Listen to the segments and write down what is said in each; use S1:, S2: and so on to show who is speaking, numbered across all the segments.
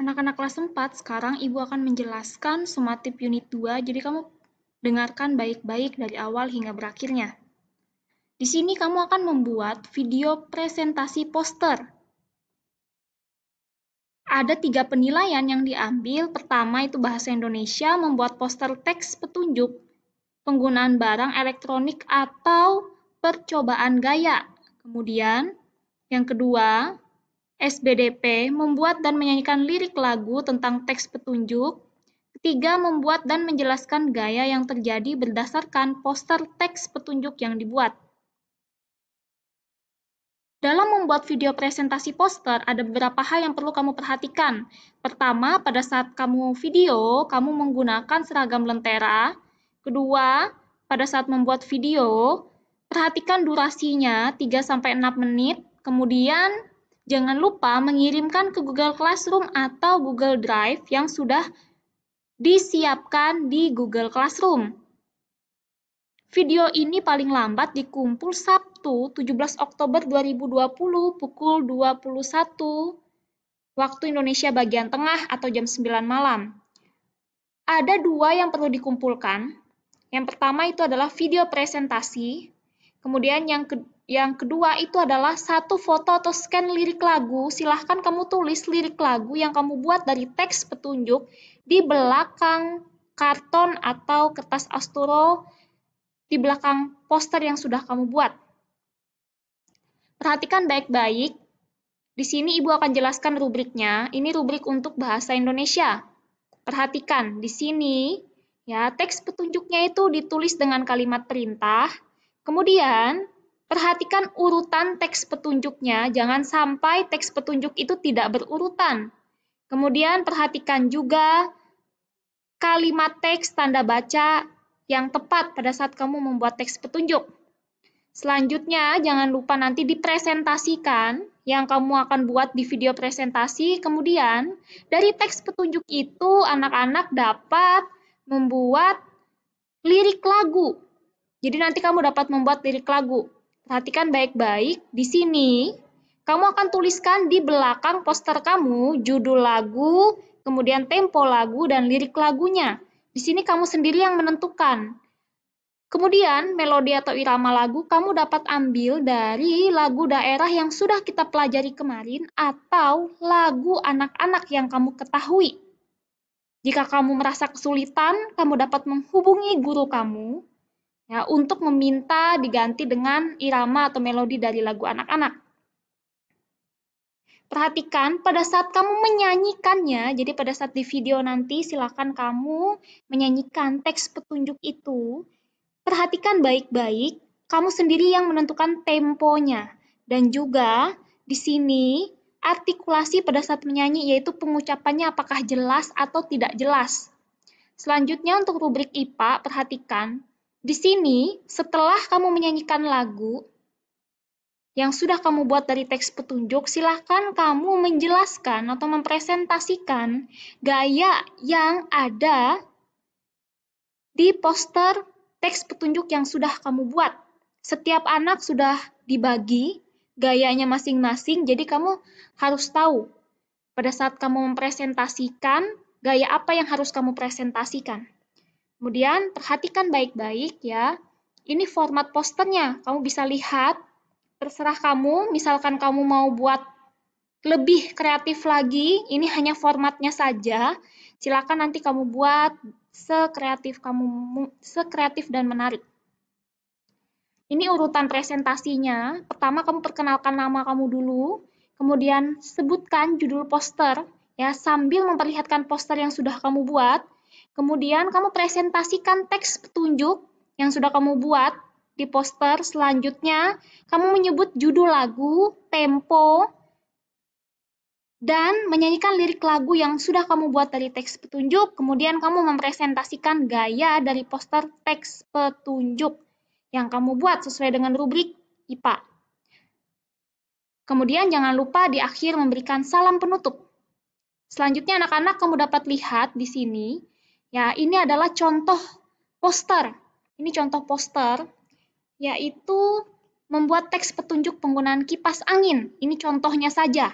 S1: anak-anak kelas 4, sekarang Ibu akan menjelaskan sumatif unit 2, jadi kamu dengarkan baik-baik dari awal hingga berakhirnya. Di sini kamu akan membuat video presentasi poster. Ada tiga penilaian yang diambil. Pertama itu bahasa Indonesia, membuat poster teks petunjuk, penggunaan barang elektronik atau percobaan gaya. Kemudian yang kedua, SBDP membuat dan menyanyikan lirik lagu tentang teks petunjuk. Ketiga, membuat dan menjelaskan gaya yang terjadi berdasarkan poster teks petunjuk yang dibuat. Dalam membuat video presentasi poster, ada beberapa hal yang perlu kamu perhatikan. Pertama, pada saat kamu video, kamu menggunakan seragam lentera. Kedua, pada saat membuat video, perhatikan durasinya 3-6 menit. Kemudian, Jangan lupa mengirimkan ke Google Classroom atau Google Drive yang sudah disiapkan di Google Classroom. Video ini paling lambat dikumpul Sabtu 17 Oktober 2020 pukul 21 waktu Indonesia bagian tengah atau jam 9 malam. Ada dua yang perlu dikumpulkan. Yang pertama itu adalah video presentasi, kemudian yang kedua yang kedua itu adalah satu foto atau scan lirik lagu. Silahkan kamu tulis lirik lagu yang kamu buat dari teks petunjuk di belakang karton atau kertas asturo di belakang poster yang sudah kamu buat. Perhatikan baik-baik. Di sini Ibu akan jelaskan rubriknya. Ini rubrik untuk bahasa Indonesia. Perhatikan di sini ya, teks petunjuknya itu ditulis dengan kalimat perintah. Kemudian Perhatikan urutan teks petunjuknya, jangan sampai teks petunjuk itu tidak berurutan. Kemudian perhatikan juga kalimat teks tanda baca yang tepat pada saat kamu membuat teks petunjuk. Selanjutnya, jangan lupa nanti dipresentasikan yang kamu akan buat di video presentasi. Kemudian, dari teks petunjuk itu anak-anak dapat membuat lirik lagu. Jadi nanti kamu dapat membuat lirik lagu. Perhatikan baik-baik di sini. Kamu akan tuliskan di belakang poster kamu judul lagu, kemudian tempo lagu dan lirik lagunya. Di sini kamu sendiri yang menentukan. Kemudian melodi atau irama lagu kamu dapat ambil dari lagu daerah yang sudah kita pelajari kemarin atau lagu anak-anak yang kamu ketahui. Jika kamu merasa kesulitan, kamu dapat menghubungi guru kamu ya untuk meminta diganti dengan irama atau melodi dari lagu anak-anak. Perhatikan pada saat kamu menyanyikannya, jadi pada saat di video nanti silakan kamu menyanyikan teks petunjuk itu. Perhatikan baik-baik, kamu sendiri yang menentukan temponya. Dan juga di sini artikulasi pada saat menyanyi yaitu pengucapannya apakah jelas atau tidak jelas. Selanjutnya untuk rubrik IPA, perhatikan di sini, setelah kamu menyanyikan lagu yang sudah kamu buat dari teks petunjuk, silahkan kamu menjelaskan atau mempresentasikan gaya yang ada di poster teks petunjuk yang sudah kamu buat. Setiap anak sudah dibagi gayanya masing-masing, jadi kamu harus tahu pada saat kamu mempresentasikan gaya apa yang harus kamu presentasikan. Kemudian perhatikan baik-baik ya. Ini format posternya, kamu bisa lihat. Terserah kamu, misalkan kamu mau buat lebih kreatif lagi, ini hanya formatnya saja. Silakan nanti kamu buat sekreatif kamu sekreatif dan menarik. Ini urutan presentasinya. Pertama kamu perkenalkan nama kamu dulu, kemudian sebutkan judul poster ya sambil memperlihatkan poster yang sudah kamu buat Kemudian kamu presentasikan teks petunjuk yang sudah kamu buat di poster selanjutnya. Kamu menyebut judul lagu, tempo, dan menyanyikan lirik lagu yang sudah kamu buat dari teks petunjuk. Kemudian kamu mempresentasikan gaya dari poster teks petunjuk yang kamu buat sesuai dengan rubrik IPA. Kemudian jangan lupa di akhir memberikan salam penutup. Selanjutnya anak-anak kamu dapat lihat di sini Ya, ini adalah contoh poster. Ini contoh poster, yaitu membuat teks petunjuk penggunaan kipas angin. Ini contohnya saja.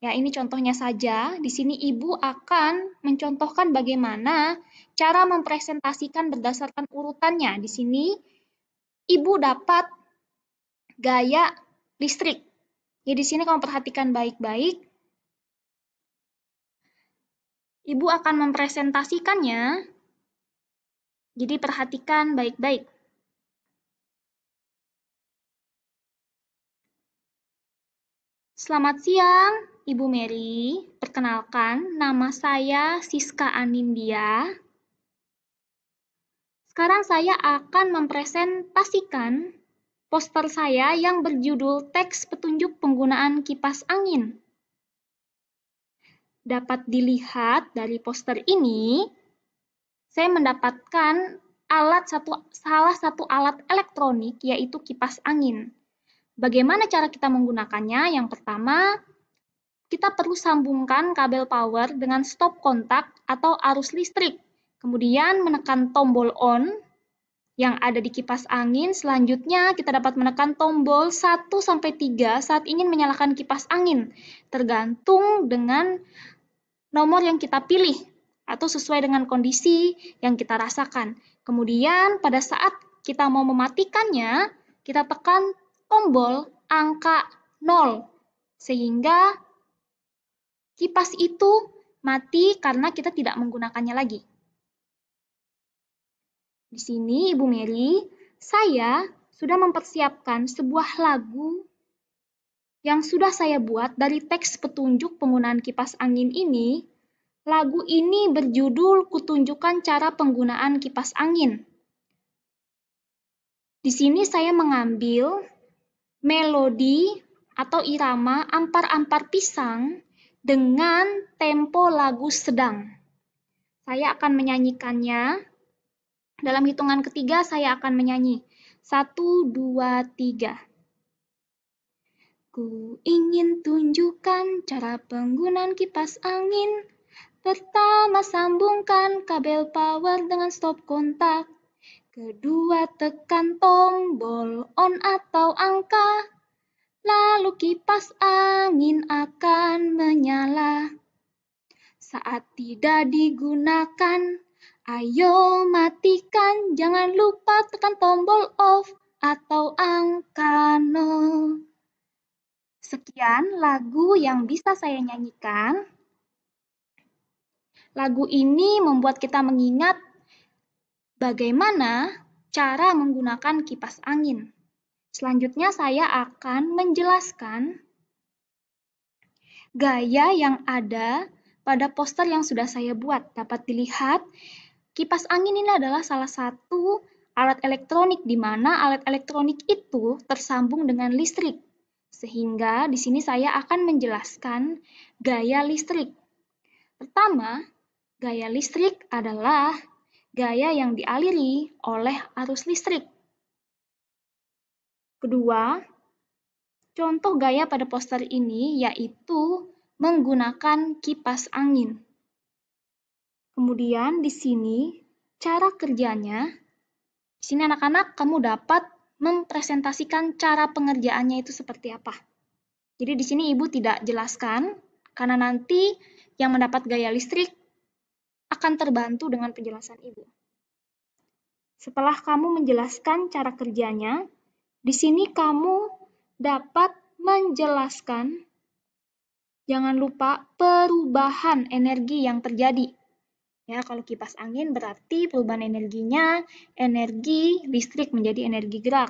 S1: Ya, ini contohnya saja. Di sini Ibu akan mencontohkan bagaimana cara mempresentasikan berdasarkan urutannya. Di sini Ibu dapat gaya listrik. Ya, di sini kamu perhatikan baik-baik Ibu akan mempresentasikannya. Jadi perhatikan baik-baik. Selamat siang, Ibu Mary. Perkenalkan, nama saya Siska Anindia. Sekarang saya akan mempresentasikan poster saya yang berjudul Teks Petunjuk Penggunaan Kipas Angin dapat dilihat dari poster ini, saya mendapatkan alat satu salah satu alat elektronik yaitu kipas angin. Bagaimana cara kita menggunakannya? Yang pertama, kita perlu sambungkan kabel power dengan stop kontak atau arus listrik. Kemudian menekan tombol on yang ada di kipas angin. Selanjutnya kita dapat menekan tombol 1 sampai 3 saat ingin menyalakan kipas angin, tergantung dengan nomor yang kita pilih atau sesuai dengan kondisi yang kita rasakan. Kemudian pada saat kita mau mematikannya, kita tekan tombol angka 0 sehingga kipas itu mati karena kita tidak menggunakannya lagi. Di sini Ibu Mary, saya sudah mempersiapkan sebuah lagu yang sudah saya buat dari teks petunjuk penggunaan kipas angin ini, lagu ini berjudul Kutunjukkan Cara Penggunaan Kipas Angin. Di sini saya mengambil melodi atau irama ampar-ampar pisang dengan tempo lagu sedang. Saya akan menyanyikannya. Dalam hitungan ketiga saya akan menyanyi. Satu, dua, tiga. Ku ingin tunjukkan cara penggunaan kipas angin. Pertama, sambungkan kabel power dengan stop kontak. Kedua, tekan tombol on atau angka. Lalu kipas angin akan menyala. Saat tidak digunakan, ayo matikan. Jangan lupa tekan tombol off atau angka 0. Sekian lagu yang bisa saya nyanyikan. Lagu ini membuat kita mengingat bagaimana cara menggunakan kipas angin. Selanjutnya saya akan menjelaskan gaya yang ada pada poster yang sudah saya buat. Dapat dilihat, kipas angin ini adalah salah satu alat elektronik di mana alat elektronik itu tersambung dengan listrik. Sehingga di sini saya akan menjelaskan gaya listrik. Pertama, gaya listrik adalah gaya yang dialiri oleh arus listrik. Kedua, contoh gaya pada poster ini yaitu menggunakan kipas angin. Kemudian di sini cara kerjanya, di sini anak-anak kamu dapat mempresentasikan cara pengerjaannya itu seperti apa. Jadi di sini ibu tidak jelaskan karena nanti yang mendapat gaya listrik akan terbantu dengan penjelasan ibu. Setelah kamu menjelaskan cara kerjanya, di sini kamu dapat menjelaskan jangan lupa perubahan energi yang terjadi Ya, kalau kipas angin berarti perubahan energinya energi listrik menjadi energi gerak.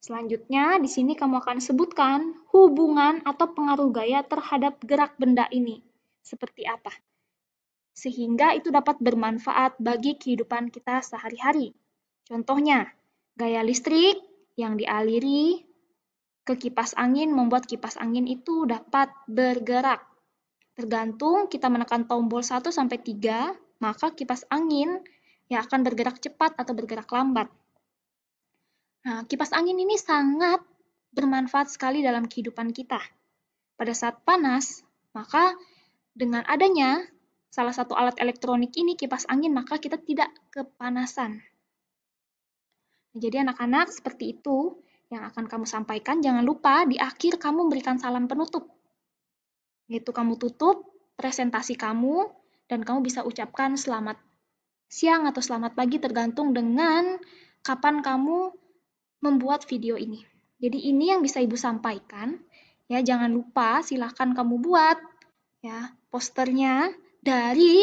S1: Selanjutnya, di sini kamu akan sebutkan hubungan atau pengaruh gaya terhadap gerak benda ini. Seperti apa? Sehingga itu dapat bermanfaat bagi kehidupan kita sehari-hari. Contohnya, gaya listrik yang dialiri ke kipas angin membuat kipas angin itu dapat bergerak tergantung kita menekan tombol 1 sampai 3 maka kipas angin yang akan bergerak cepat atau bergerak lambat. Nah, kipas angin ini sangat bermanfaat sekali dalam kehidupan kita. Pada saat panas, maka dengan adanya salah satu alat elektronik ini, kipas angin, maka kita tidak kepanasan. Nah, jadi anak-anak, seperti itu yang akan kamu sampaikan. Jangan lupa di akhir kamu memberikan salam penutup. Yaitu kamu tutup presentasi kamu, dan kamu bisa ucapkan selamat siang atau selamat pagi tergantung dengan kapan kamu membuat video ini. Jadi ini yang bisa Ibu sampaikan. Ya, jangan lupa silahkan kamu buat ya posternya dari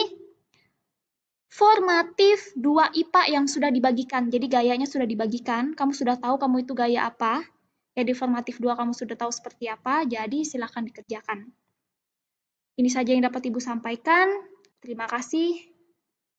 S1: formatif 2 IPA yang sudah dibagikan. Jadi gayanya sudah dibagikan, kamu sudah tahu kamu itu gaya apa. Ya di formatif 2 kamu sudah tahu seperti apa, jadi silahkan dikerjakan. Ini saja yang dapat Ibu sampaikan. Terima kasih